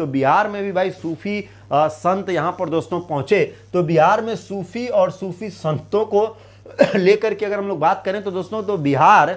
तो बिहार में भी भाई सूफी आ, संत यहाँ पर दोस्तों पहुँचे तो बिहार में सूफी और सूफी संतों को लेकर के अगर हम लोग बात करें तो दोस्तों तो बिहार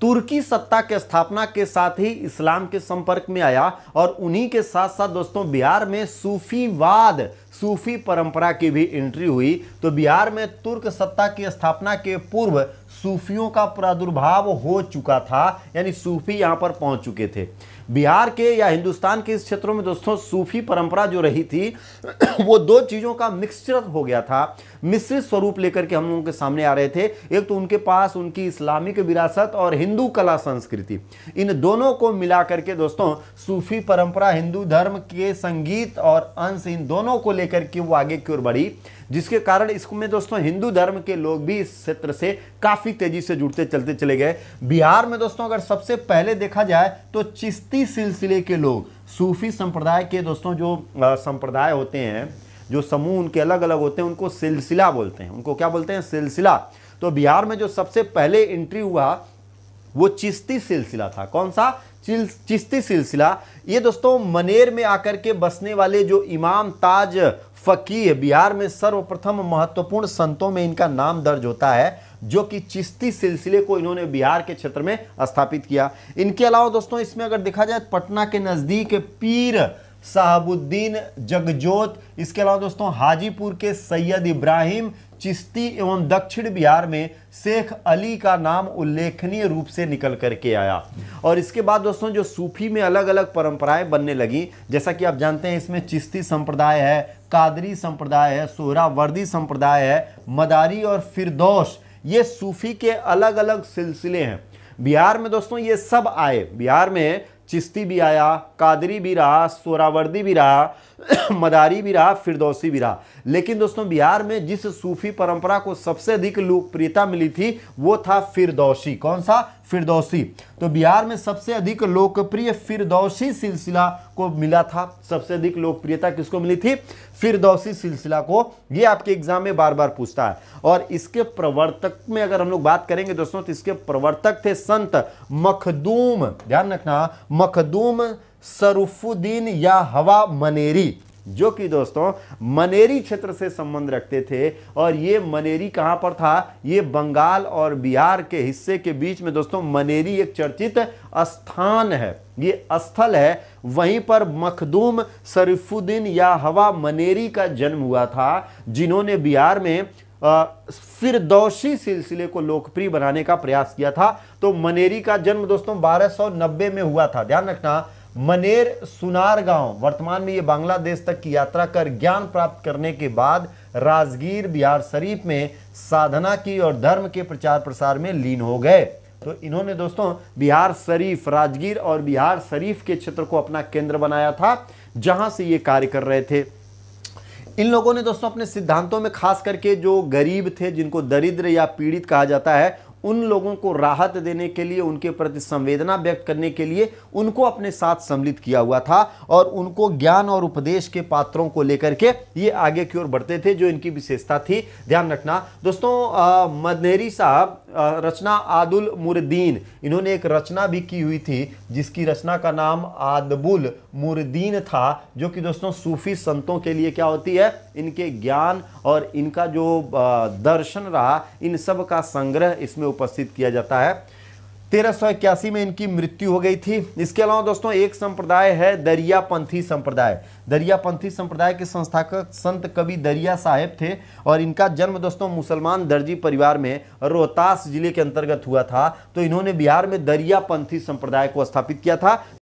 तुर्की सत्ता के स्थापना के साथ ही इस्लाम के संपर्क में आया और उन्हीं के साथ साथ दोस्तों बिहार में सूफीवाद सूफी परंपरा की भी एंट्री हुई तो बिहार में तुर्क सत्ता की स्थापना के पूर्व सूफियों का प्रादुर्भाव हो चुका था यानी सूफी यहां पर पहुंच चुके थे बिहार के या हिंदुस्तान के इस क्षेत्रों में दोस्तों सूफी परंपरा जो रही थी वो दो चीज़ों का मिक्सचर हो गया था मिश्रित स्वरूप लेकर के हम लोगों के सामने आ रहे थे एक तो उनके पास उनकी इस्लामिक विरासत और हिंदू कला संस्कृति इन दोनों को मिला करके दोस्तों सूफी परंपरा हिंदू धर्म के संगीत और अंश इन दोनों को लेकर के वो आगे की ओर बढ़ी जिसके कारण इसमें दोस्तों हिंदू धर्म के लोग भी इस क्षेत्र से काफ़ी तेजी से जुड़ते चलते चले गए बिहार में दोस्तों अगर सबसे पहले देखा जाए तो चिश्ती सूफी सिलसिले के लोग सूफी संप्रदाय के दोस्तों जो संप्रदाय होते हैं जो समूह उनके अलग अलग होते हैं उनको सिलसिला बोलते हैं उनको क्या बोलते हैं सिलसिला तो बिहार में जो सबसे पहले एंट्री हुआ वो चिश्ती सिलसिला था कौन सा चिश्ती सिलसिला ये दोस्तों मनेर में आकर के बसने वाले जो इमाम ताज फकीह बिहार में सर्वप्रथम महत्वपूर्ण संतों में इनका नाम दर्ज होता है जो कि चिश्ती सिलसिले को इन्होंने बिहार के क्षेत्र में स्थापित किया इनके अलावा दोस्तों इसमें अगर देखा जाए पटना के नज़दीक पीर साहबुद्दीन जगजोत इसके अलावा दोस्तों हाजीपुर के सैयद इब्राहिम चिश्ती एवं दक्षिण बिहार में शेख अली का नाम उल्लेखनीय रूप से निकल करके आया और इसके बाद दोस्तों जो सूफी में अलग अलग परंपराएं बनने लगी जैसा कि आप जानते हैं इसमें चिश्ती संप्रदाय है कादरी संप्रदाय है वर्दी संप्रदाय है मदारी और फिरदौश ये सूफी के अलग अलग सिलसिले हैं बिहार में दोस्तों ये सब आए बिहार में चिश्ती भी आया कादरी भी रहा सोरावर्दी भी रहा मदारी भी रहा फिरदौसी भी रहा लेकिन दोस्तों बिहार में जिस सूफी परंपरा को सबसे अधिक लोकप्रियता मिली थी वो था फिरदौसी कौन सा फिरदौसी तो बिहार में सबसे अधिक लोकप्रिय फिरदौसी सिलसिला को मिला था सबसे अधिक लोकप्रियता किसको मिली थी फिरदौसी सिलसिला को ये आपके एग्जाम में बार बार पूछता है और इसके प्रवर्तक में अगर हम लोग बात करेंगे दोस्तों तो इसके प्रवर्तक थे संत मखदूम ध्यान रखना मखदूम सरुफुद्दीन या हवा मनेरी जो कि दोस्तों मनेरी क्षेत्र से संबंध रखते थे और ये मनेरी कहाँ पर था ये बंगाल और बिहार के हिस्से के बीच में दोस्तों मनेरी एक चर्चित स्थान है ये स्थल है वहीं पर मखदूम शरीफुद्दीन या हवा मनेरी का जन्म हुआ था जिन्होंने बिहार में फिर दोषी सिलसिले को लोकप्रिय बनाने का प्रयास किया था तो मनेरी का जन्म दोस्तों 1290 में हुआ था ध्यान रखना मनेर सुनार गांव वर्तमान में ये बांग्लादेश तक की यात्रा कर ज्ञान प्राप्त करने के बाद राजगीर बिहार शरीफ में साधना की और धर्म के प्रचार प्रसार में लीन हो गए तो इन्होंने दोस्तों बिहार शरीफ राजगीर और बिहार शरीफ के क्षेत्र को अपना केंद्र बनाया था जहां से ये कार्य कर रहे थे इन लोगों ने दोस्तों अपने सिद्धांतों में खास करके जो गरीब थे जिनको दरिद्र या पीड़ित कहा जाता है उन लोगों को राहत देने के लिए उनके प्रति संवेदना व्यक्त करने के लिए उनको अपने साथ सम्मिलित किया हुआ था और उनको ज्ञान और उपदेश के पात्रों को लेकर के ये आगे की ओर बढ़ते थे जो इनकी विशेषता थी ध्यान रखना दोस्तों मदनेरी साहब रचना आदुल मुरदीन इन्होंने एक रचना भी की हुई थी जिसकी रचना का नाम आदबुल मुरदीन था जो कि दोस्तों सूफी संतों के लिए क्या होती है इनके ज्ञान और इनका जो दर्शन रहा इन सब का संग्रह इसमें उपस्थित किया जाता है तेरह में इनकी मृत्यु हो गई थी इसके अलावा दोस्तों एक संप्रदाय है दरियापंथी संप्रदाय दरियापंथी संप्रदाय के संस्थापक संत कवि दरिया साहेब थे और इनका जन्म दोस्तों मुसलमान दर्जी परिवार में रोहतास जिले के अंतर्गत हुआ था तो इन्होंने बिहार में दरियापंथी संप्रदाय को स्थापित किया था